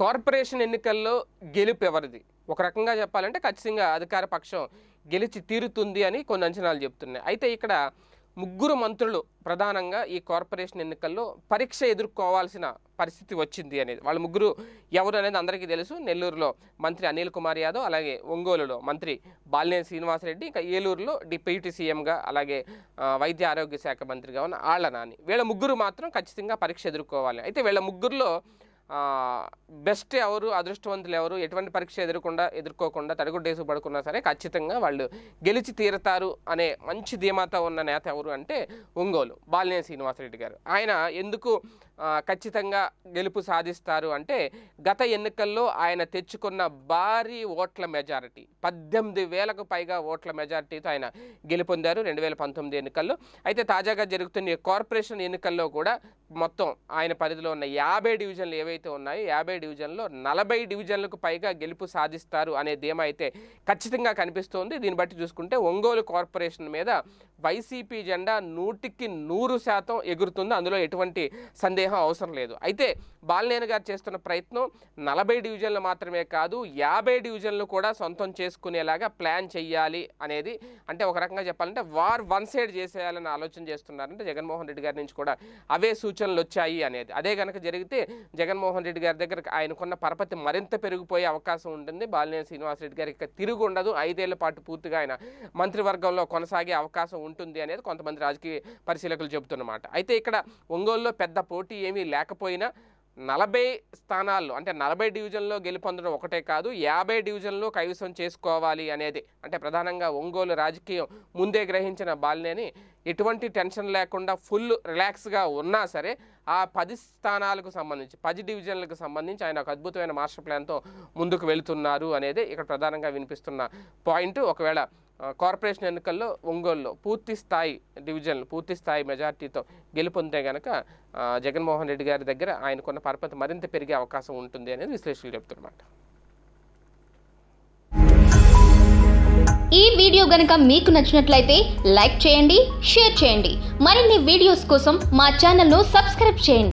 corporation ఎన్నికల్లో గెలుపు ఎవరిది ఒక రకంగా చెప్పాలంటే ఖచ్చితంగా అధికార పక్షం గెలిచి తీరుతుంది అని కొన్ని అంచనాలు చెప్తున్నాయి అయితే ఇక్కడ ముగ్గురు మంత్రులు ప్రధానంగా ఈ కార్పొరేషన్ ఎన్నికల్లో పరీక్ష ఎదుర్కోవాల్సిన పరిస్థితి వచ్చింది అనేది వాళ్ళ ముగ్గురు ఎవరు అనేది అందరికీ తెలుసు నెల్లూరులో మంత్రి అనిల్ కుమార్ యాదవ్ అలాగే ఒంగోలులో మంత్రి బాలినేని శ్రీనివాసరెడ్డి ఇంకా ఏలూరులో డిప్యూటీ సీఎంగా అలాగే వైద్య ఆరోగ్య శాఖ మంత్రిగా ఉన్న ఆళ్ల నాని వీళ్ళ ముగ్గురు మాత్రం ఖచ్చితంగా పరీక్ష ఎదుర్కోవాలి అయితే వీళ్ళ ముగ్గురులో బెస్ట్ ఎవరు అదృష్టవంతులు ఎవరు ఎటువంటి పరీక్ష ఎదురుకుండా ఎదుర్కోకుండా తడిగుడ్డేసి పడుకున్నా సరే ఖచ్చితంగా వాళ్ళు గెలిచి తీరతారు అనే మంచి ధీమాతో ఉన్న నేత ఎవరు అంటే ఒంగోలు బాలినేని శ్రీనివాసరెడ్డి గారు ఆయన ఎందుకు ఖచ్చితంగా గెలుపు సాధిస్తారు అంటే గత ఎన్నికల్లో ఆయన తెచ్చుకున్న భారీ ఓట్ల మెజారిటీ పద్దెనిమిది వేలకు పైగా ఓట్ల మెజారిటీతో ఆయన గెలుపొందారు రెండు వేల పంతొమ్మిది ఎన్నికల్లో అయితే తాజాగా జరుగుతున్న కార్పొరేషన్ ఎన్నికల్లో కూడా మొత్తం ఆయన పరిధిలో ఉన్న యాభై డివిజన్లు ఏవైతే ఉన్నాయో యాభై డివిజన్లో నలభై డివిజన్లకు పైగా గెలుపు సాధిస్తారు అనే ధీమా అయితే ఖచ్చితంగా కనిపిస్తోంది దీన్ని బట్టి చూసుకుంటే ఒంగోలు కార్పొరేషన్ మీద వైసీపీ జెండా నూటికి నూరు శాతం ఎగురుతుంది అందులో ఎటువంటి సందేహం అవసరం లేదు అయితే బాలినేని గారు చేస్తున్న ప్రయత్నం నలభై డివిజన్లు మాత్రమే కాదు యాభై డివిజన్లు కూడా సొంతం చేసుకునేలాగా ప్లాన్ చేయాలి అనేది అంటే ఒక రకంగా చెప్పాలంటే వార్ వన్ సైడ్ చేసేయాలని ఆలోచన చేస్తున్నారంటే జగన్మోహన్ రెడ్డి గారి నుంచి కూడా అవే సూచనలు వచ్చాయి అనేది అదే కనుక జరిగితే జగన్మోహన్ రెడ్డి గారి దగ్గర ఆయనకున్న పరపతి మరింత పెరిగిపోయే అవకాశం ఉంటుంది బాలినేని శ్రీనివాసరెడ్డి గారికి తిరుగు ఉండదు ఐదేళ్ల పాటు పూర్తిగా ఆయన మంత్రివర్గంలో కొనసాగే అవకాశం ఉంటుంది అనేది కొంతమంది రాజకీయ పరిశీలకులు చెబుతున్నమాట అయితే ఇక్కడ ఒంగోలులో పెద్ద పోటీ ఏమీ లేకపోయినా నలభై స్థానాల్లో అంటే నలభై డివిజన్లో గెలుపొందడం ఒకటే కాదు యాభై డివిజన్లో కైవసం చేసుకోవాలి అనేది అంటే ప్రధానంగా ఒంగోలు రాజకీయం ముందే గ్రహించిన బాలినేని ఎటువంటి టెన్షన్ లేకుండా ఫుల్ రిలాక్స్గా ఉన్నా సరే ఆ పది స్థానాలకు సంబంధించి పది డివిజన్లకు సంబంధించి ఆయన ఒక అద్భుతమైన మాస్టర్ ప్లాన్తో ముందుకు వెళుతున్నారు అనేది ఇక్కడ ప్రధానంగా వినిపిస్తున్న పాయింట్ ఒకవేళ కార్పొరేషన్ ఎన్నికల్లో ఒంగోలులో పూర్తి స్థాయి డివిజన్లు పూర్తి స్థాయి మెజార్టీతో గెలుపొందితే కనుక జగన్మోహన్ రెడ్డి గారి దగ్గర ఆయనకున్న పరపతి మరింత పెరిగే అవకాశం ఉంటుంది అనేది విశ్లేషకులు చెప్తున్నమాట ఈ వీడియో గనక మీకు నచ్చినట్లయితే లైక్ చేయండి షేర్ చేయండి మరిన్ని వీడియోస్ కోసం మా ఛానల్ను సబ్స్క్రైబ్ చేయండి